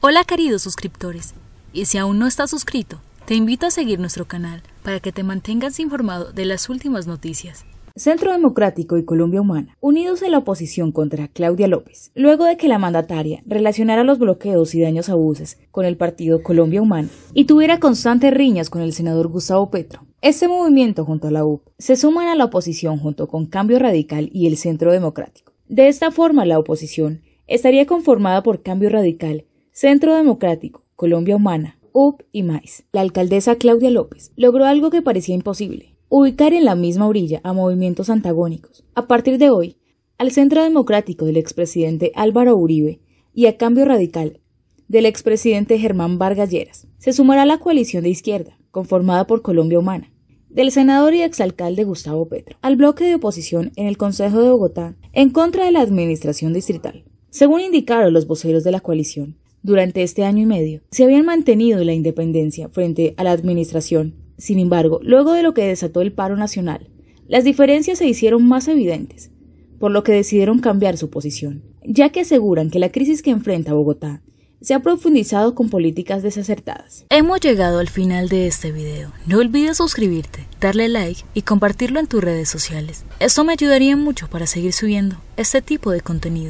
Hola queridos suscriptores, y si aún no estás suscrito, te invito a seguir nuestro canal para que te mantengas informado de las últimas noticias. Centro Democrático y Colombia Humana, unidos en la oposición contra Claudia López, luego de que la mandataria relacionara los bloqueos y daños a buses con el partido Colombia Humana y tuviera constantes riñas con el senador Gustavo Petro. Este movimiento junto a la UP se suman a la oposición junto con Cambio Radical y el Centro Democrático. De esta forma, la oposición estaría conformada por Cambio Radical Centro Democrático, Colombia Humana, UP y MAIS. La alcaldesa Claudia López logró algo que parecía imposible, ubicar en la misma orilla a movimientos antagónicos. A partir de hoy, al Centro Democrático del expresidente Álvaro Uribe y a Cambio Radical del expresidente Germán Vargas Lleras, se sumará la coalición de izquierda, conformada por Colombia Humana, del senador y exalcalde Gustavo Petro, al bloque de oposición en el Consejo de Bogotá en contra de la administración distrital. Según indicaron los voceros de la coalición, durante este año y medio. Se habían mantenido la independencia frente a la administración. Sin embargo, luego de lo que desató el paro nacional, las diferencias se hicieron más evidentes, por lo que decidieron cambiar su posición, ya que aseguran que la crisis que enfrenta Bogotá se ha profundizado con políticas desacertadas. Hemos llegado al final de este video. No olvides suscribirte, darle like y compartirlo en tus redes sociales. eso me ayudaría mucho para seguir subiendo este tipo de contenido.